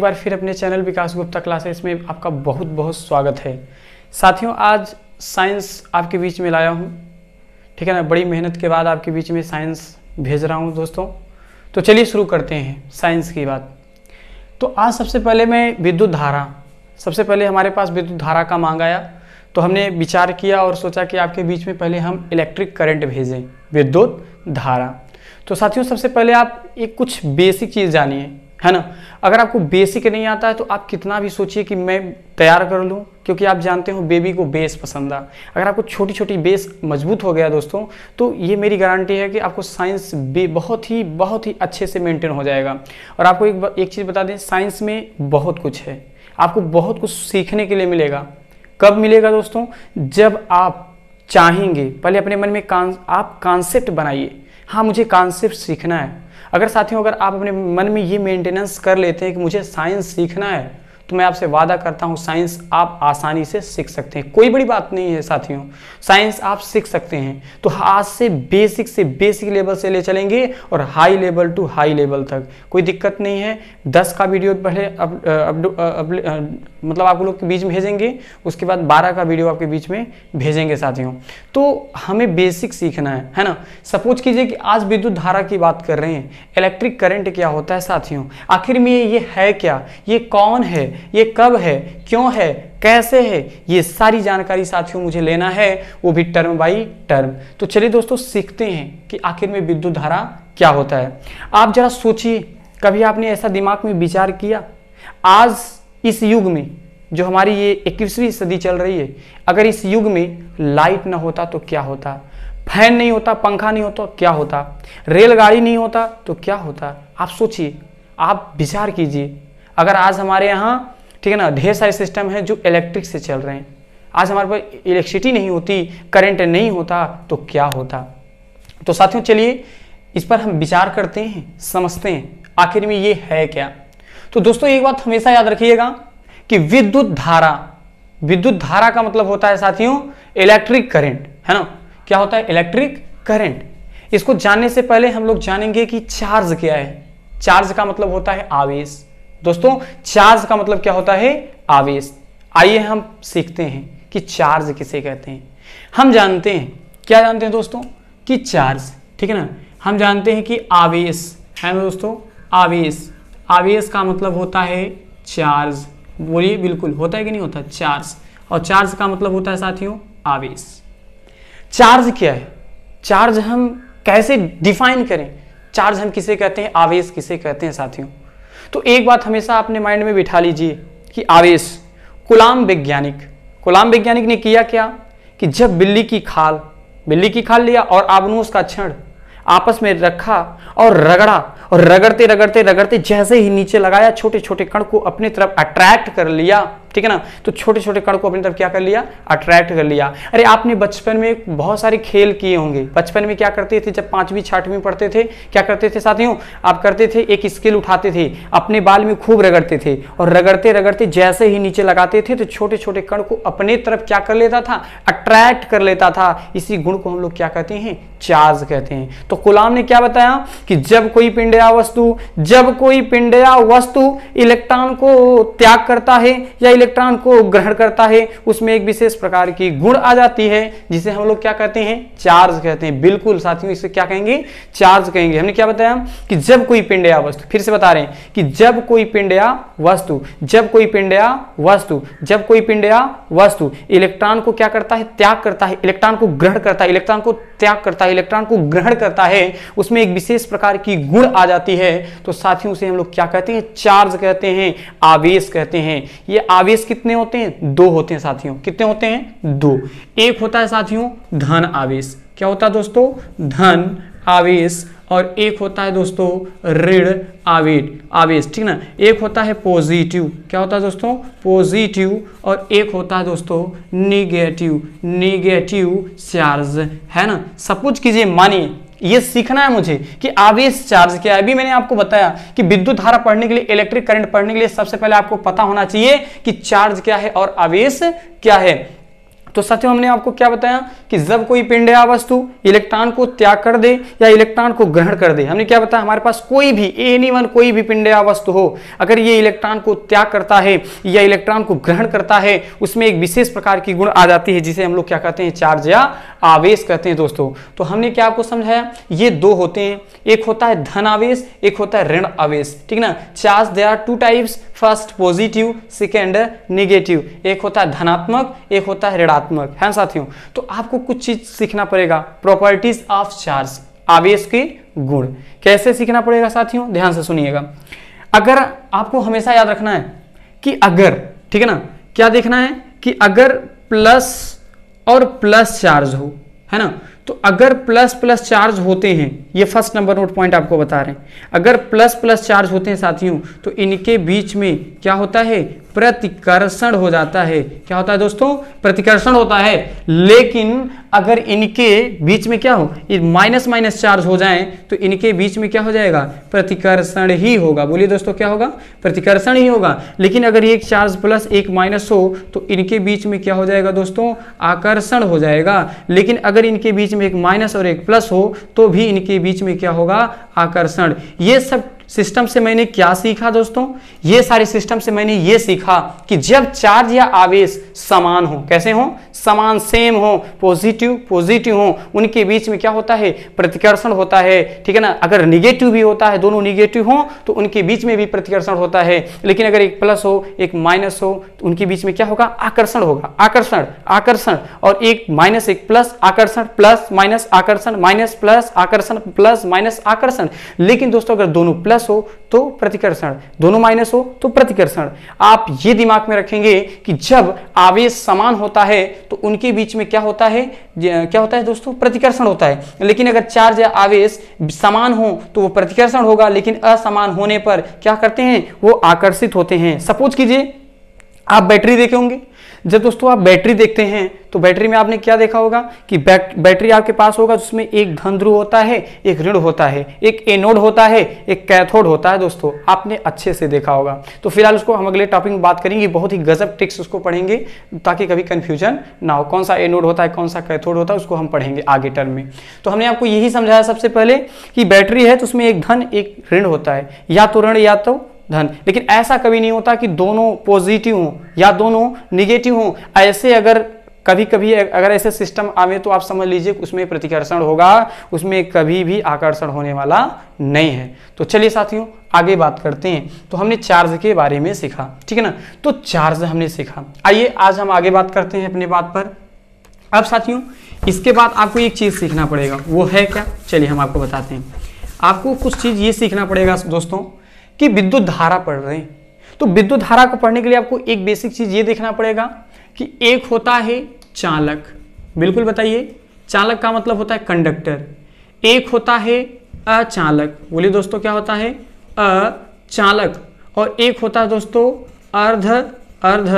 एक बार फिर अपने चैनल विकास गुप्ता क्लासेस में आपका बहुत बहुत स्वागत है साथियों आज साइंस आपके बीच में लाया हूँ ठीक है ना बड़ी मेहनत के बाद आपके बीच में साइंस भेज रहा हूँ दोस्तों तो चलिए शुरू करते हैं साइंस की बात तो आज सबसे पहले मैं विद्युत धारा सबसे पहले हमारे पास विद्युत धारा का मांग आया तो हमने विचार किया और सोचा कि आपके बीच में पहले हम इलेक्ट्रिक करंट भेजें विद्युत धारा तो साथियों सबसे पहले आप एक कुछ बेसिक चीज़ जानिए है ना अगर आपको बेसिक नहीं आता है तो आप कितना भी सोचिए कि मैं तैयार कर लूँ क्योंकि आप जानते हो बेबी को बेस पसंद आ अगर आपको छोटी छोटी बेस मजबूत हो गया दोस्तों तो ये मेरी गारंटी है कि आपको साइंस बे बहुत ही बहुत ही अच्छे से मेंटेन हो जाएगा और आपको एक एक चीज़ बता दें साइंस में बहुत कुछ है आपको बहुत कुछ सीखने के लिए मिलेगा कब मिलेगा दोस्तों जब आप चाहेंगे पहले अपने मन में कान आप कॉन्सेप्ट बनाइए हाँ मुझे कॉन्सेप्ट सीखना है अगर साथियों अगर आप अपने मन में ये मेंटेनेंस कर लेते हैं कि मुझे साइंस सीखना है तो मैं आपसे वादा करता हूँ साइंस आप आसानी से सीख सकते हैं कोई बड़ी बात नहीं है साथियों साइंस आप सीख सकते हैं तो आज से बेसिक से बेसिक लेवल से ले चलेंगे और high level to high level तक कोई दिक्कत नहीं है दस का वीडियो पहले मतलब आप लोग के बीच भेजेंगे उसके बाद बारह का वीडियो आपके बीच में भेजेंगे साथियों तो हमें बेसिक सीखना है है ना सपोज कीजिए कि आज विद्युत धारा की बात कर रहे हैं इलेक्ट्रिक करंट क्या होता है साथियों आखिर में ये है क्या ये कौन है ये कब है क्यों है कैसे है ये सारी जानकारी साथियों मुझे लेना है वो भी टर्म बाई टर्म तो चलिए दोस्तों सीखते हैं कि आखिर में विद्युत धारा क्या होता है आप जरा सोचिए कभी आपने ऐसा दिमाग में विचार किया आज इस युग में जो हमारी ये इक्कीसवीं सदी चल रही है अगर इस युग में लाइट ना होता तो क्या होता फैन नहीं होता पंखा नहीं होता तो क्या होता रेलगाड़ी नहीं होता तो क्या होता आप सोचिए आप विचार कीजिए अगर आज हमारे यहाँ ठीक है ना ढेर सारे सिस्टम हैं जो इलेक्ट्रिक से चल रहे हैं आज हमारे पास इलेक्ट्रिसिटी नहीं होती करंट नहीं होता तो क्या होता तो साथियों चलिए इस पर हम विचार करते हैं समझते हैं आखिर में ये है क्या तो दोस्तों एक बात हमेशा याद रखिएगा कि विद्युत धारा विद्युत धारा का मतलब होता है साथियों इलेक्ट्रिक करंट है ना क्या होता है इलेक्ट्रिक करंट इसको जानने से पहले हम लोग जानेंगे कि चार्ज क्या है चार्ज का मतलब होता है आवेश दोस्तों चार्ज का मतलब क्या होता है आवेश आइए हम सीखते हैं कि चार्ज किसे कहते हैं हम जानते हैं क्या जानते हैं दोस्तों कि चार्ज ठीक है ना हम जानते हैं कि आवेश है ना दोस्तों आवेश आवेश का मतलब होता है चार्ज बोलिए बिल्कुल होता है कि नहीं होता चार्ज और चार्ज का मतलब होता है साथियों आवेश चार्ज क्या है चार्ज हम कैसे डिफाइन करें चार्ज हम किसे कहते हैं आवेश किसे कहते हैं साथियों तो एक बात हमेशा अपने माइंड में बिठा लीजिए कि आवेश गुलाम वैज्ञानिक गुलाम वैज्ञानिक ने किया क्या कि जब बिल्ली की खाल बिल्ली की खाल लिया और आपने उसका क्षण आपस में रखा और रगड़ा और रगड़ते रगड़ते रगड़ते जैसे ही नीचे लगाया छोटे छोटे कण को अपनी तरफ अट्रैक्ट कर लिया ठीक है ना तो छोटे छोटे कण को अपनी तरफ क्या कर लिया अट्रैक्ट कर लिया अरे आपने बचपन में बहुत सारे खेल किए होंगे बचपन में क्या करते थे जब पांचवी छठवीं पढ़ते थे क्या करते थे साथियों आप करते थे एक स्किल उठाते थे अपने बाल में खूब रगड़ते थे और रगड़ते रगड़ते जैसे ही नीचे लगाते थे तो छोटे छोटे कण को अपने तरफ क्या कर लेता था अट्रैक्ट कर लेता था इसी गुण को हम लोग क्या कहते हैं चार्ज कहते हैं तो गुलाम ने क्या बताया कि जब कोई पिंडया वस्तु जब कोई पिंडया वस्तु इलेक्ट्रॉन को त्याग करता है या इलेक्ट्रॉन को ग्रहण करता है उसमें एक विशेष प्रकार की गुण आ जाती है जिसे हम लोग क्या कहते हैं चार्ज कहते हैं बिल्कुल साथियों इसे क्या कहेंगे चार्ज कहेंगे हमने क्या बताया कि जब कोई पिंडया वस्तु फिर से बता रहे हैं कि जब कोई पिंडया वस्तु जब कोई पिंडया वस्तु जब कोई पिंडया वस्तु इलेक्ट्रॉन को क्या करता है त्याग करता है इलेक्ट्रॉन को ग्रहण करता है इलेक्ट्रॉन को त्याग करता है इलेक्ट्रॉन को ग्रहण करता है उसमें एक विशेष प्रकार की गुण आ जाती है तो साथियों से हम लोग क्या कहते हैं चार्ज कहते हैं आवेश कहते हैं ये आवेश कितने होते हैं दो होते हैं साथियों कितने होते हैं दो एक होता है साथियों धन आवेश क्या होता है दोस्तों धन आवेश और एक होता है दोस्तों ऋण आवेद आवेश ठीक ना एक होता है पॉजिटिव क्या होता है दोस्तों पॉजिटिव और एक होता है दोस्तों निगेटिव निगेटिव चार्ज है ना सब कुछ कीजिए मानिए ये सीखना है मुझे कि आवेश चार्ज क्या है अभी मैंने आपको बताया कि विद्युत धारा पढ़ने के लिए इलेक्ट्रिक करंट पढ़ने के लिए सबसे पहले आपको पता होना चाहिए कि चार्ज क्या है और आवेश क्या है तो साथियों हमने आपको क्या बताया कि जब कोई पिंड वस्तु इलेक्ट्रॉन को त्याग कर दे या इलेक्ट्रॉन को ग्रहण कर दे हमने क्या बताया हमारे पास कोई भी एनी वन कोई भी पिंड वस्तु हो अगर ये इलेक्ट्रॉन को त्याग करता है या इलेक्ट्रॉन को ग्रहण करता है उसमें एक विशेष प्रकार की गुण आ जाती है जिसे हम लोग क्या कहते हैं चार्ज या आवेश कहते हैं दोस्तों तो हमने क्या आपको समझाया ये दो होते हैं एक होता है धन आवेश एक होता है ऋण आवेश ठीक ना charge they are two types first positive second negative एक होता है धनात्मक एक होता है ऋणात्मक है हाँ साथियों तो आपको कुछ चीज सीखना पड़ेगा प्रॉपर्टीज ऑफ चार्ज आवेश के गुण कैसे सीखना पड़ेगा साथियों ध्यान से सुनिएगा अगर आपको हमेशा याद रखना है कि अगर ठीक है ना क्या देखना है कि अगर प्लस और प्लस चार्ज हो है ना तो अगर प्लस प्लस चार्ज होते हैं ये फर्स्ट नंबर नोट पॉइंट आपको बता रहे हैं अगर प्लस प्लस चार्ज होते हैं साथियों तो इनके बीच में क्या होता है प्रतिकर्षण हो जाता है क्या होता है दोस्तों प्रतिकर्षण होता है लेकिन अगर इनके बीच में क्या हो ये माइनस माइनस चार्ज हो जाए तो इनके बीच में क्या हो जाएगा प्रतिकर्षण ही होगा बोलिए दोस्तों क्या होगा प्रतिकर्षण ही होगा लेकिन अगर एक चार्ज प्लस एक माइनस हो तो इनके बीच में क्या हो जाएगा दोस्तों आकर्षण हो जाएगा लेकिन अगर इनके बीच में एक माइनस और एक प्लस हो तो भी इनके बीच में क्या होगा आकर्षण ये सब सिस्टम से मैंने क्या सीखा दोस्तों ये सारे सिस्टम से मैंने ये सीखा कि जब चार्ज या आवेश समान हो कैसे हो समान सेम हो पॉजिटिव पॉजिटिव हो उनके बीच में क्या होता है प्रतिकर्षण होता है ठीक है ना अगर निगेटिव भी होता है दोनों निगेटिव हो तो उनके बीच में भी प्रतिकर्षण होता है लेकिन अगर एक प्लस हो एक माइनस हो तो उनके बीच में क्या होगा आकर्षण होगा आकर्षण आकर्षण और एक माइनस एक प्लस आकर्षण प्लस माइनस आकर्षण माइनस प्लस आकर्षण प्लस माइनस आकर्षण लेकिन दोस्तों अगर दोनों प्लस प्लस हो तो प्रतिकर्षण दोनों माइनस हो तो प्रतिकर्षण आप ये दिमाग में रखेंगे कि जब आवेश समान होता है तो उनके बीच में क्या होता है क्या होता है दोस्तों प्रतिकर्षण होता है लेकिन अगर चार्ज या आवेश समान हो तो वो प्रतिकर्षण होगा लेकिन असमान होने पर क्या करते हैं वो आकर्षित होते हैं सपोज कीजिए आप बैटरी देखे होंगे जब दोस्तों आप बैटरी देखते हैं तो बैटरी में आपने क्या देखा होगा कि बैट, बैटरी आपके पास होगा जिसमें एक धन ध्रुव होता है एक ऋण होता है एक एनोड होता है एक कैथोड होता है दोस्तों आपने अच्छे से देखा होगा तो फिलहाल उसको हम अगले टॉपिक में बात करेंगे बहुत ही गजब टिक्स उसको पढ़ेंगे ताकि कभी कन्फ्यूजन ना हो कौन सा एनोड होता है कौन सा कैथोड होता है उसको हम पढ़ेंगे आगे टर्म में तो हमने आपको यही समझाया सबसे पहले कि बैटरी है तो उसमें एक धन एक ऋण होता है या तो ऋण या तो धन लेकिन ऐसा कभी नहीं होता कि दोनों पॉजिटिव हों या दोनों निगेटिव हों ऐसे अगर कभी कभी अगर ऐसे सिस्टम आवे तो आप समझ लीजिए उसमें प्रतिकर्षण होगा उसमें कभी भी आकर्षण होने वाला नहीं है तो चलिए साथियों आगे बात करते हैं तो हमने चार्ज के बारे में सीखा ठीक है ना तो चार्ज हमने सीखा आइए आज हम आगे बात करते हैं अपने बात पर अब साथियों इसके बाद आपको एक चीज़ सीखना पड़ेगा वो है क्या चलिए हम आपको बताते हैं आपको कुछ चीज़ ये सीखना पड़ेगा दोस्तों कि विद्युत धारा पढ़ रहे हैं तो विद्युत धारा को पढ़ने के लिए आपको एक बेसिक चीज़ ये देखना पड़ेगा कि एक होता है चालक बिल्कुल बताइए चालक का मतलब होता है कंडक्टर एक होता है अचालक बोलिए दोस्तों क्या होता है अचालक और एक होता है दोस्तों अर्ध अर्ध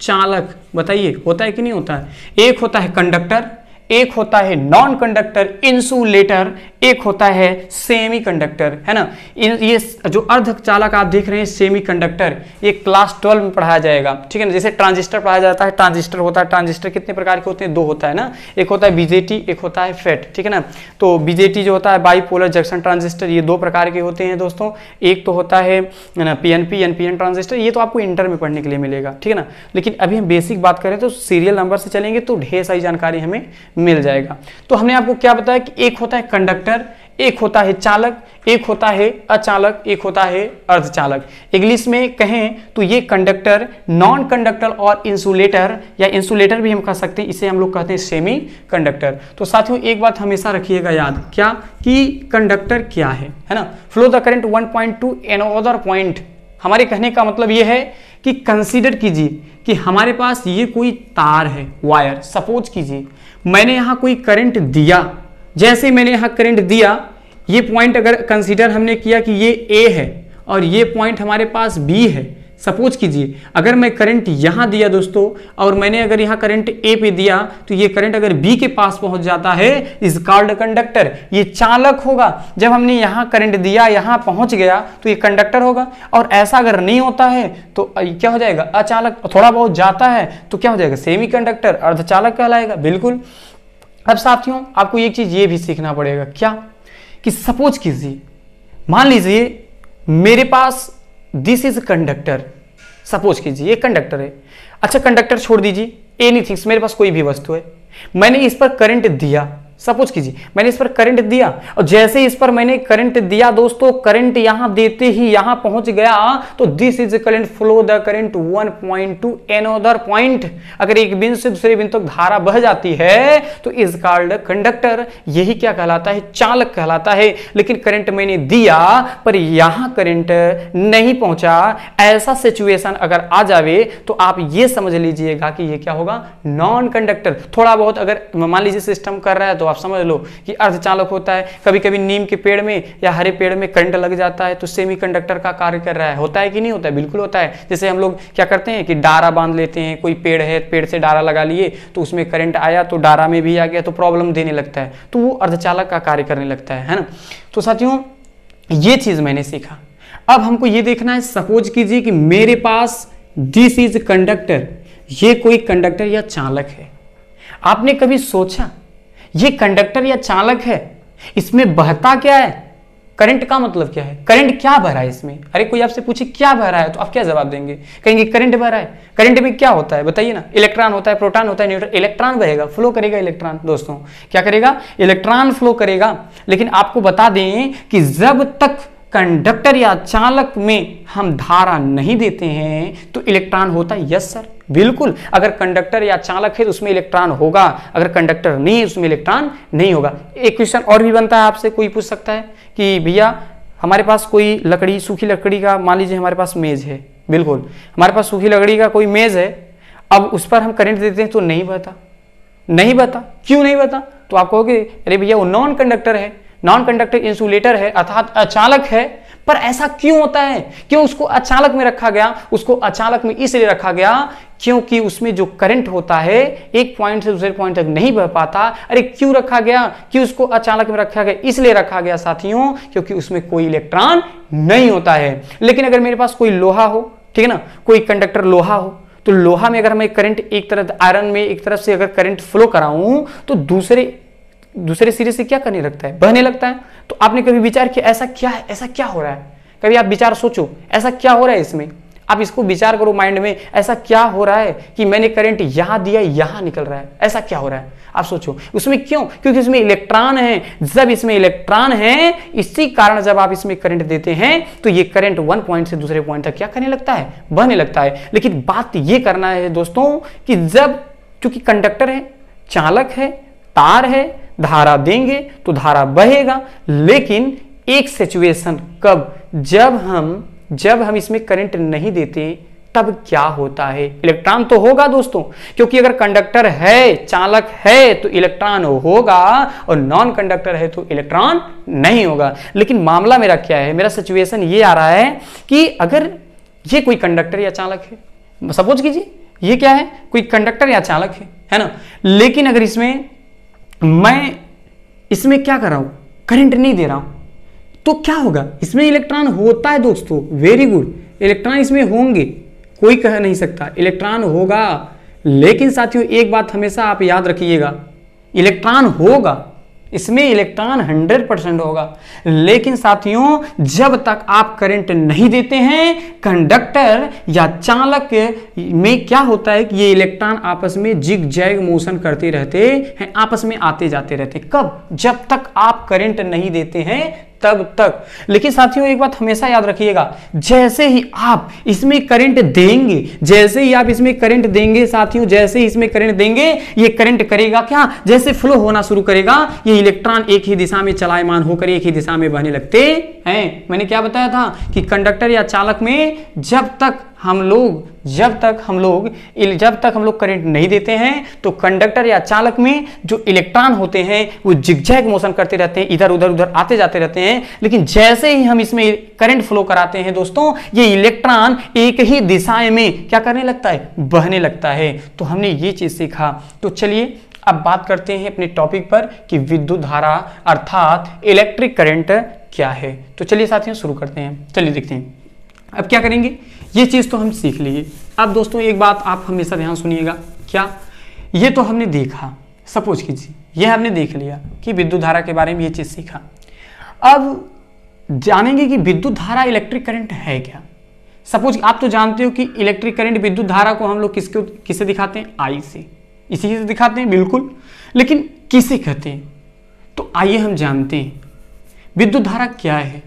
चालक बताइए होता है कि नहीं होता है एक होता है कंडक्टर एक होता है नॉन कंडक्टर इंसुलेटर एक होता है सेमी कंडक्टर है ना इन ये जो अर्धचालक आप देख रहे हैं सेमी कंडक्टर ये क्लास ट्वेल्व में पढ़ाया जाएगा ठीक है ना जैसे ट्रांजिस्टर पढ़ाया जाता है ट्रांजिस्टर होता है ट्रांजिस्टर कितने प्रकार के होते हैं दो होता है ना एक होता है बीजेटी एक होता है फेट e ठीक है ना तो बीजेटी जो होता है बाईपोलर जंक्शन ट्रांजिस्टर ये दो प्रकार के होते हैं दोस्तों एक तो होता है ना पी एन ट्रांजिस्टर ये तो आपको इंटर में पढ़ने के लिए मिलेगा ठीक है ना लेकिन अभी हम बेसिक बात करें तो सीरियल नंबर से चलेंगे तो ढेर सारी जानकारी हमें मिल जाएगा तो हमने आपको क्या बताया कि एक होता है कंडक्टर एक होता है चालक एक होता है अचालक एक होता है अर्धचालक इंग्लिश में कहें तो ये कंडक्टर नॉन कंडक्टर और इंसुलेटर या इंसुलेटर भी हम कह सकते हैं इसे हम लोग कहते हैं सेमी कंडक्टर तो साथियों एक बात हमेशा रखिएगा याद क्या कि कंडक्टर क्या है है ना flow the current 1.2 point to another point हमारे कहने का मतलब यह है कि कंसिडर कीजिए कि हमारे पास ये कोई तार है वायर सपोज कीजिए मैंने यहाँ कोई करंट दिया जैसे मैंने यहाँ करंट दिया ये पॉइंट अगर कंसीडर हमने किया कि ये ए है और ये पॉइंट हमारे पास बी है सपोज कीजिए अगर मैं करंट यहाँ दिया दोस्तों और मैंने अगर यहाँ करंट ए पे दिया तो ये करंट अगर बी के पास पहुंच जाता है इस कार्ड कंडक्टर ये चालक होगा जब हमने यहाँ करंट दिया यहाँ पहुंच गया तो ये कंडक्टर होगा और ऐसा अगर नहीं होता है तो क्या हो जाएगा अचालक थोड़ा बहुत जाता है तो क्या हो जाएगा सेमी कंडक्टर अर्धचालक कहलाएगा बिल्कुल अब साथियों आपको एक चीज़ ये भी सीखना पड़ेगा क्या कि सपोज कीजिए मान लीजिए मेरे पास दिस इज कंडक्टर सपोज कीजिए ये कंडक्टर है अच्छा कंडक्टर छोड़ दीजिए एनीथिंग्स मेरे पास कोई भी वस्तु है मैंने इस पर करंट दिया सपोज कीजिए मैंने इस पर करंट दिया और जैसे इस पर मैंने करंट दिया दोस्तों करंट यहां देते ही यहां पहुंच गया तो this is current flow the current 1.2 point to another point अगर एक बिंदु से दूसरे बिंदु तक तो धारा बह जाती है तो इज कॉल्ड कंडक्टर यही क्या कहलाता है चालक कहलाता है लेकिन करंट मैंने दिया पर यहां करंट नहीं पहुंचा ऐसा सिचुएशन अगर आ जावे तो आप ये समझ लीजिएगा कि यह क्या होगा नॉन कंडक्टर थोड़ा बहुत अगर मान लीजिए सिस्टम कर रहा है तो आप समझ लो कि अर्धचालक होता है कभी कभी नीम के पेड़ में या हरे पेड़ में करंट लग जाता है तो सेमी कंडक्टर का कार्य कर रहा है होता है कि नहीं होता है बिल्कुल होता है जैसे हम लोग क्या करते हैं कि डारा बांध लेते हैं कोई पेड़ है पेड़ से डारा लगा लिए तो उसमें करंट आया तो डारा में भी आ गया तो प्रॉब्लम देने लगता है तो वो अर्धचालक का कार्य करने लगता है है ना तो साथियों ये चीज मैंने सीखा अब हमको ये देखना है सपोज कीजिए कि मेरे पास दिस इज कंडक्टर ये कोई कंडक्टर या चालक है आपने कभी सोचा ये कंडक्टर या चालक है इसमें बहता क्या है करंट का मतलब क्या है करंट क्या भरा है इसमें अरे कोई आपसे पूछे क्या भरा है तो आप क्या जवाब देंगे कहेंगे करंट भरा है करंट में क्या होता है बताइए ना इलेक्ट्रॉन होता है प्रोटॉन होता है न्यूट्रॉन इलेक्ट्रॉन बहेगा फ्लो करेगा इलेक्ट्रॉन दोस्तों क्या करेगा इलेक्ट्रॉन फ्लो करेगा लेकिन आपको बता दें कि जब तक कंडक्टर या चालक में हम धारा नहीं देते हैं तो इलेक्ट्रॉन होता है यस सर बिल्कुल अगर कंडक्टर या चालक है तो उसमें इलेक्ट्रॉन होगा अगर कंडक्टर नहीं है तो उसमें इलेक्ट्रॉन नहीं होगा एक क्वेश्चन और भी बनता है आपसे कोई पूछ सकता है कि भैया हमारे पास कोई लकड़ी सूखी लकड़ी का मान लीजिए हमारे पास मेज है बिल्कुल हमारे पास सूखी लकड़ी का कोई मेज है अब उस पर हम करंट देते हैं तो नहीं बता नहीं बता क्यों नहीं बता तो आप कहोगे अरे भैया वो नॉन कंडक्टर है नॉन कंडक्टिव इंसुलेटर है अर्थात अचालक है पर ऐसा क्यों होता है क्यों उसको अचालक में रखा गया उसको अचालक में इसलिए रखा गया क्योंकि उसमें जो करंट होता है एक पॉइंट से दूसरे पॉइंट तक नहीं बह पाता अरे क्यों रखा गया कि उसको अचालक में रखा गया इसलिए रखा गया साथियों क्योंकि उसमें कोई इलेक्ट्रॉन नहीं होता है लेकिन अगर मेरे पास कोई लोहा हो ठीक है ना कोई कंडक्टर लोहा हो तो लोहा में अगर मैं करंट एक तरफ आयरन में एक तरफ से अगर करंट फ्लो कराऊं तो दूसरे दूसरे सिरे से क्या करने लगता है बहने लगता है तो आपने कभी विचार किया ऐसा क्या है ऐसा क्या हो रहा है कभी आप विचार सोचो ऐसा क्या हो रहा है इसमें आप इसको विचार करो माइंड में ऐसा क्या हो रहा है कि मैंने करंट यहाँ दिया यहां निकल रहा है ऐसा क्या हो रहा है आप सोचो उसमें क्यों क्योंकि इसमें इलेक्ट्रॉन है जब इसमें इलेक्ट्रॉन है इसी कारण जब आप इसमें करंट देते हैं तो ये करंट वन पॉइंट से दूसरे पॉइंट तक क्या करने लगता है बहने लगता है लेकिन बात यह करना है दोस्तों कि जब चूंकि कंडक्टर है चालक है तार है धारा देंगे तो धारा बहेगा लेकिन एक सिचुएशन कब जब हम जब हम इसमें करंट नहीं देते तब क्या होता है इलेक्ट्रॉन तो होगा दोस्तों क्योंकि अगर कंडक्टर है चालक है तो इलेक्ट्रॉन होगा और नॉन कंडक्टर है तो इलेक्ट्रॉन नहीं होगा लेकिन मामला मेरा क्या है मेरा सिचुएशन ये आ रहा है कि अगर ये कोई कंडक्टर या चालक है सपोज कीजिए ये क्या है कोई कंडक्टर या चालक है है ना लेकिन अगर इसमें मैं इसमें क्या कर रहा हूँ करंट नहीं दे रहा हूँ तो क्या होगा इसमें इलेक्ट्रॉन होता है दोस्तों वेरी गुड इलेक्ट्रॉन इसमें होंगे कोई कह नहीं सकता इलेक्ट्रॉन होगा लेकिन साथियों एक बात हमेशा आप याद रखिएगा इलेक्ट्रॉन होगा इसमें इलेक्ट्रॉन 100 परसेंट होगा लेकिन साथियों जब तक आप करंट नहीं देते हैं कंडक्टर या चालक में क्या होता है कि ये इलेक्ट्रॉन आपस में जिग जैग मोशन करते रहते हैं आपस में आते जाते रहते कब जब तक आप करंट नहीं देते हैं तब तक लेकिन साथियों एक बात हमेशा याद रखिएगा जैसे ही आप इसमें करंट देंगे जैसे ही आप इसमें करंट देंगे साथियों जैसे ही इसमें करंट देंगे ये करंट करेगा क्या जैसे फ्लो होना शुरू करेगा ये इलेक्ट्रॉन एक ही दिशा में चलायमान होकर एक ही दिशा में बहने लगते हैं मैंने क्या बताया था कि कंडक्टर या चालक में जब तक हम लोग जब तक हम लोग जब तक हम लोग करंट नहीं देते हैं तो कंडक्टर या चालक में जो इलेक्ट्रॉन होते हैं वो जिगजैग मोशन करते रहते हैं इधर उधर उधर आते जाते रहते हैं लेकिन जैसे ही हम इसमें करंट फ्लो कराते हैं दोस्तों ये इलेक्ट्रॉन एक ही दिशा में क्या करने लगता है बहने लगता है तो हमने ये चीज़ सीखा तो चलिए अब बात करते हैं अपने टॉपिक पर कि विद्युत धारा अर्थात इलेक्ट्रिक करेंट क्या है तो चलिए साथियों शुरू करते हैं चलिए देखते हैं अब क्या करेंगे ये चीज़ तो हम सीख लिए अब दोस्तों एक बात आप हमेशा ध्यान सुनिएगा क्या ये तो हमने देखा सपोज कीजिए यह हमने देख लिया कि विद्युत धारा के बारे में ये चीज़ सीखा अब जानेंगे कि विद्युत धारा इलेक्ट्रिक करंट है क्या सपोज आप तो जानते हो कि इलेक्ट्रिक करंट विद्युत धारा को हम लोग किसके किसे दिखाते हैं आई से इसी से दिखाते हैं बिल्कुल लेकिन किसे कहते हैं तो आइए हम जानते हैं विद्युत धारा क्या है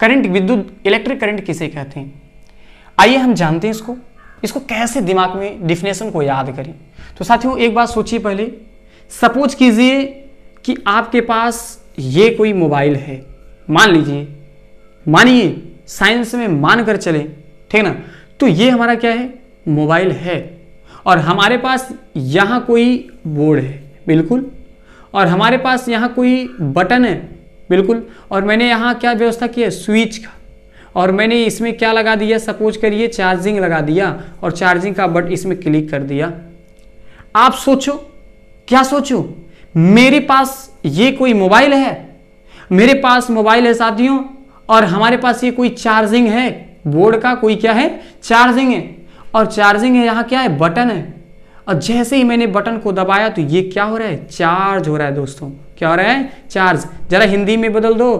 करंट विद्युत इलेक्ट्रिक करंट किसे कहते हैं आइए हम जानते हैं इसको इसको कैसे दिमाग में डिफिनेशन को याद करें तो साथियों एक बात सोचिए पहले सपोज कीजिए कि आपके पास ये कोई मोबाइल है मान लीजिए मानिए साइंस में मान कर चले ठीक ना तो ये हमारा क्या है मोबाइल है और हमारे पास यहाँ कोई बोर्ड है बिल्कुल और हमारे पास यहाँ कोई बटन है बिल्कुल और मैंने यहाँ क्या व्यवस्था की है स्विच का और मैंने इसमें क्या लगा दिया सपोज करिए चार्जिंग लगा दिया और चार्जिंग का बट इसमें क्लिक कर दिया आप सोचो क्या सोचो मेरे पास ये कोई मोबाइल है मेरे पास मोबाइल है साथियों और हमारे पास ये कोई चार्जिंग है बोर्ड का कोई क्या है चार्जिंग है और चार्जिंग है यहाँ क्या है बटन है और जैसे ही मैंने बटन को दबाया तो ये क्या हो रहा है चार्ज हो रहा है दोस्तों क्या हो रहा है चार्ज जरा हिंदी में बदल दो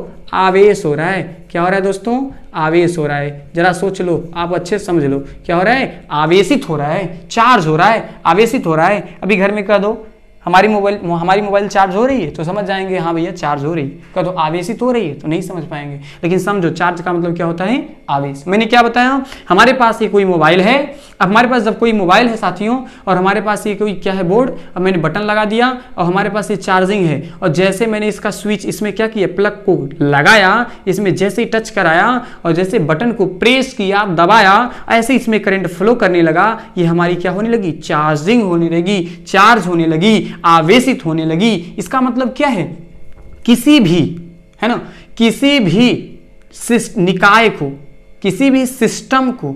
आवेश हो रहा है क्या हो रहा है दोस्तों आवेश हो रहा है जरा सोच लो आप अच्छे से समझ लो क्या हो रहा है आवेशित हो रहा है चार्ज हो रहा है आवेशित हो रहा है अभी घर में कह दो हमारी मोबाइल हमारी मोबाइल चार्ज हो रही है तो समझ जाएंगे हाँ भैया चार्ज हो रही है तो आवेशित हो रही है तो नहीं समझ पाएंगे लेकिन समझो चार्ज का मतलब क्या होता है आवेश मैंने क्या बताया हमारे पास ये कोई मोबाइल है अब हमारे पास जब कोई मोबाइल है साथियों और हमारे पास ये कोई क्या है बोर्ड अब मैंने बटन लगा दिया और हमारे पास ये चार्जिंग है और जैसे मैंने इसका स्विच इसमें क्या किया प्लग को लगाया इसमें जैसे ही टच कराया और जैसे बटन को प्रेस किया दबाया ऐसे इसमें करंट फ्लो करने लगा ये हमारी क्या होने लगी चार्जिंग होने लगी चार्ज होने लगी आवेशित होने लगी इसका मतलब क्या है किसी भी है ना किसी भी निकाय को किसी भी सिस्टम को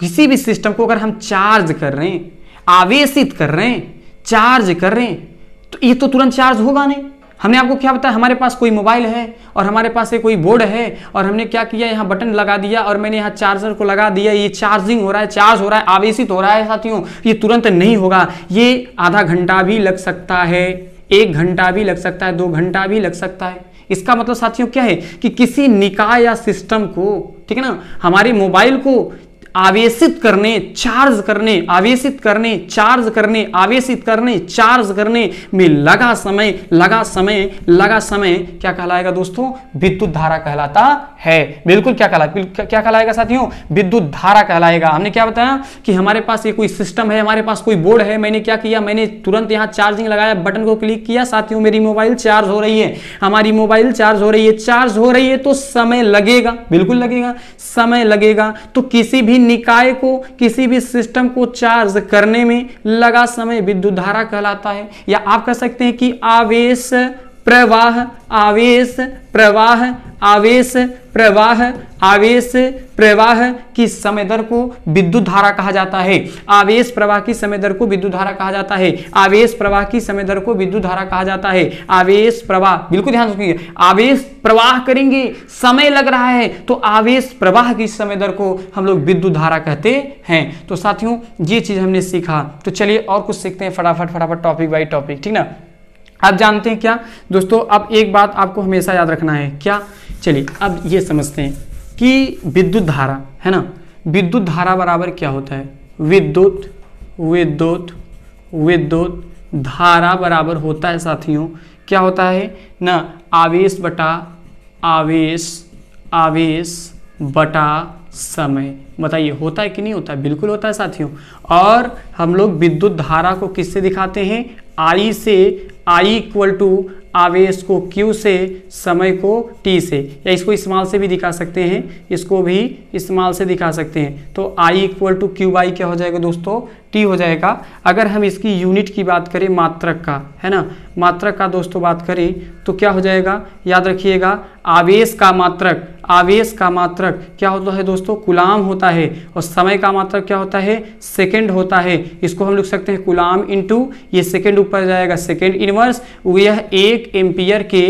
किसी भी सिस्टम को अगर हम चार्ज कर रहे हैं आवेशित कर रहे हैं चार्ज कर रहे हैं तो ये तो तुरंत चार्ज होगा नहीं हमने आपको क्या बताया हमारे पास कोई मोबाइल है और हमारे पास ये कोई बोर्ड है और हमने क्या किया यहाँ बटन लगा दिया और मैंने यहाँ चार्जर को लगा दिया ये चार्जिंग हो रहा है चार्ज हो रहा है आवेशित हो रहा है साथियों ये तुरंत नहीं होगा ये आधा घंटा भी लग सकता है एक घंटा भी लग सकता है दो घंटा भी लग सकता है इसका मतलब साथियों क्या है कि किसी निकाय या सिस्टम को ठीक है ना हमारे मोबाइल को आवेशित करने चार्ज करने आवेशित करने चार्ज करने आवेशित करने चार्ज करने में लगा समय लगा समय लगा समय क्या कहलाएगा दोस्तों विद्युत धारा कहलाता है बिल्कुल क्या कहला क्या कहलाएगा साथियों विद्युत धारा कहलाएगा हमने क्या बताया कि हमारे पास ये कोई सिस्टम है हमारे पास कोई बोर्ड है मैंने क्या किया मैंने तुरंत यहाँ चार्जिंग लगाया बटन को क्लिक किया साथियों मेरी मोबाइल चार्ज हो रही है हमारी मोबाइल चार्ज हो रही है चार्ज हो रही है तो समय लगेगा बिल्कुल लगेगा समय लगेगा तो किसी भी निकाय को किसी भी सिस्टम को चार्ज करने में लगा समय विद्युत धारा कहलाता है या आप कह सकते हैं कि आवेश प्रवाह आवेश प्रवाह आवेश प्रवाह आवेश प्रवाह की समय दर को विद्युत धारा कहा जाता है आवेश प्रवाह की समय दर को विद्युत धारा कहा जाता है आवेश प्रवाह की समय दर को विद्युत धारा कहा जाता है आवेश प्रवाह बिल्कुल ध्यान रखिए आवेश प्रवाह करेंगे समय लग रहा है तो आवेश प्रवाह की समय दर को हम लोग विद्युत धारा कहते हैं तो साथियों ये चीज हमने सीखा तो चलिए और कुछ सीखते हैं फटाफट फटाफट टॉपिक बाई टॉपिक ठीक ना आप जानते हैं क्या दोस्तों अब एक बात आपको हमेशा याद रखना है क्या चलिए अब ये समझते हैं कि विद्युत धारा है ना विद्युत धारा बराबर क्या होता है विद्युत विद्युत विद्युत धारा बराबर होता है साथियों क्या होता है ना आवेश बटा आवेश आवेश बटा समय बताइए मतलब होता है कि नहीं होता है बिल्कुल होता है साथियों और हम लोग विद्युत धारा को किससे दिखाते हैं आई से आई इक्वल टू आवेश को क्यू से समय को टी से या इसको इस्तेमाल से भी दिखा सकते हैं इसको भी इस्तेमाल से दिखा सकते हैं तो I equal to Q by क्या हो जाएगा दोस्तों टी हो जाएगा अगर हम इसकी यूनिट की बात करें मात्रक का है ना मात्रक का दोस्तों बात करें तो क्या हो जाएगा याद रखिएगा आवेश का मात्रक आवेश का मात्रक क्या होता है दोस्तों कुलाम होता है और समय का मात्रक क्या होता है सेकेंड होता है इसको हम लिख सकते हैं कुलाम इंटू ये सेकेंड ऊपर जाएगा सेकेंड इनवर्स यह एक एम्पियर के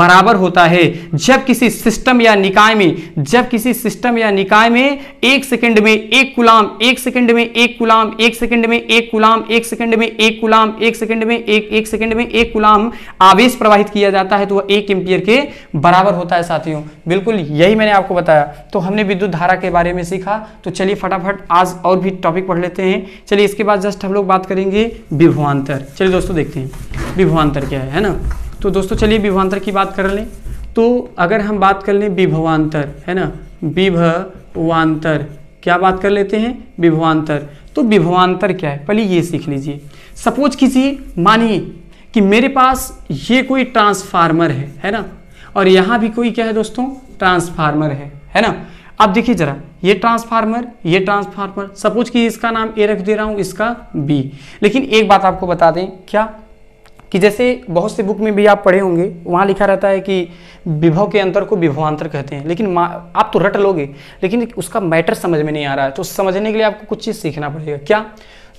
बराबर होता है जब किसी सिस्टम या निकाय में जब किसी सिस्टम या निकाय में एक सेकेंड में एक कुलाम एक सेकेंड में एक कुलाम एक सेकेंड में एक कुलाम एक सेकेंड में एक कुलाम एक सेकेंड में एक एक सेकेंड में एक कुलाम आवेश प्रवाहित किया जाता है तो वह एक एम्पियर के बराबर होता है साथियों बिल्कुल यही मैंने आपको बताया तो हमने विद्युत धारा के बारे में सीखा तो चलिए फटाफट आज और भी टॉपिक पढ़ लेते हैं चलिए इसके बाद जस्ट हम लोग बात करेंगे विभवान्तर चलिए दोस्तों देखते हैं विभवान्तर क्या है है ना तो दोस्तों चलिए विभवान्तर की बात कर लें तो अगर हम बात कर लें विभवान्तर है ना विभवान्तर क्या बात कर लेते हैं विभवान्तर तो विभवान्तर क्या है पहले ये सीख लीजिए सपोज किसी मानिए कि मेरे पास ये कोई ट्रांसफार्मर है है ना और यहाँ भी कोई क्या है दोस्तों ट्रांसफार्मर है है ना अब देखिए जरा ये ट्रांसफार्मर ये ट्रांसफार्मर सपोज कि इसका नाम ए रख दे रहा हूं इसका बी लेकिन एक बात आपको बता दें क्या कि जैसे बहुत से बुक में भी आप पढ़े होंगे वहाँ लिखा रहता है कि विभव के अंतर को विभवांतर कहते हैं लेकिन आप तो रट लोगे लेकिन उसका मैटर समझ में नहीं आ रहा है तो समझने के लिए आपको कुछ चीज़ सीखना पड़ेगा क्या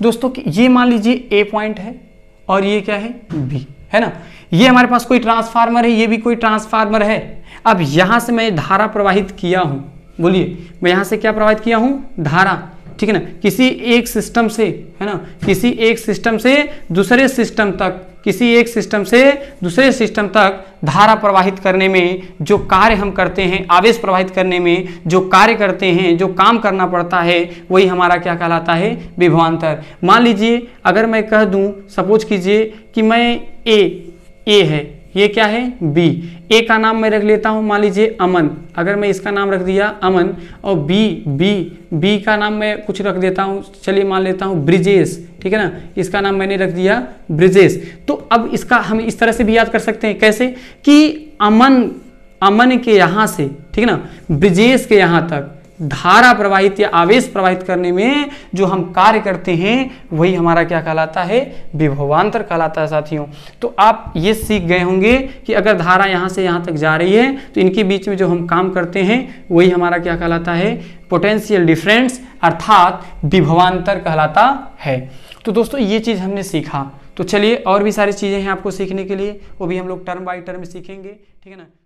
दोस्तों कि ये मान लीजिए ए पॉइंट है और ये क्या है बी है ना ये हमारे पास कोई ट्रांसफार्मर है ये भी कोई ट्रांसफार्मर है अब यहाँ से मैं धारा प्रवाहित किया हूँ बोलिए मैं यहाँ से क्या प्रवाहित किया हूँ धारा ठीक है ना किसी एक सिस्टम से है ना किसी एक सिस्टम से दूसरे सिस्टम तक किसी एक सिस्टम से दूसरे सिस्टम तक धारा प्रवाहित करने में जो कार्य हम करते हैं आवेश प्रवाहित करने में जो कार्य करते हैं जो काम करना पड़ता है वही हमारा क्या कहलाता है विभवान्तर मान लीजिए अगर मैं कह दूं सपोज कीजिए कि मैं ए ए है ये क्या है बी ए का नाम मैं रख लेता हूँ मान लीजिए अमन अगर मैं इसका नाम रख दिया अमन और बी बी बी का नाम मैं कुछ रख देता हूँ चलिए मान लेता हूँ ब्रिजेश ठीक है ना इसका नाम मैंने रख दिया ब्रिजेश तो अब इसका हम इस तरह से भी याद कर सकते हैं कैसे कि अमन अमन के यहाँ से ठीक है ना ब्रिजेश के यहाँ तक धारा प्रवाहित या आवेश प्रवाहित करने में जो हम कार्य करते हैं वही हमारा क्या कहलाता है विभवान्तर कहलाता है साथियों तो आप ये सीख गए होंगे कि अगर धारा यहाँ से यहाँ तक जा रही है तो इनके बीच में जो हम काम करते हैं वही हमारा क्या कहलाता है पोटेंशियल डिफरेंस अर्थात विभवान्तर कहलाता है तो दोस्तों ये चीज़ हमने सीखा तो चलिए और भी सारी चीज़ें हैं आपको सीखने के लिए वो भी हम लोग टर्म बाई टर्म सीखेंगे ठीक है ना